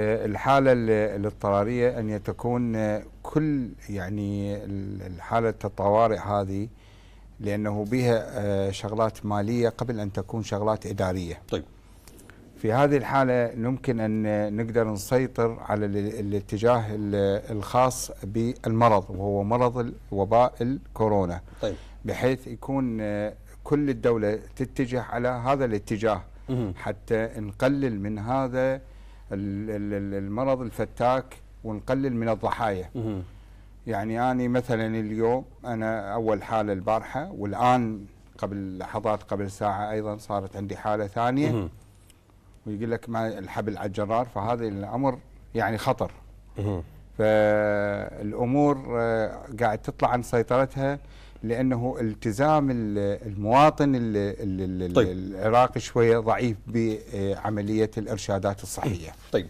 الحالة الاضطرارية أن تكون كل يعني الحالة الطوارئ هذه لأنه بها آه، شغلات مالية قبل أن تكون شغلات إدارية طيب في هذه الحالة ممكن أن نقدر نسيطر على الاتجاه الخاص بالمرض وهو مرض وباء الكورونا طيب. بحيث يكون آه، كل الدولة تتجه على هذا الاتجاه حتى نقلل من هذا المرض الفتاك ونقلل من الضحايا يعني أنا مثلا اليوم أنا أول حالة البارحة والآن قبل لحظات قبل ساعة أيضا صارت عندي حالة ثانية ويقول لك ما الحبل على الجرار فهذا الأمر يعني خطر فالأمور آه، قاعد تطلع عن سيطرتها لانه التزام المواطن طيب. العراقي شويه ضعيف بعمليه الارشادات الصحيه. طيب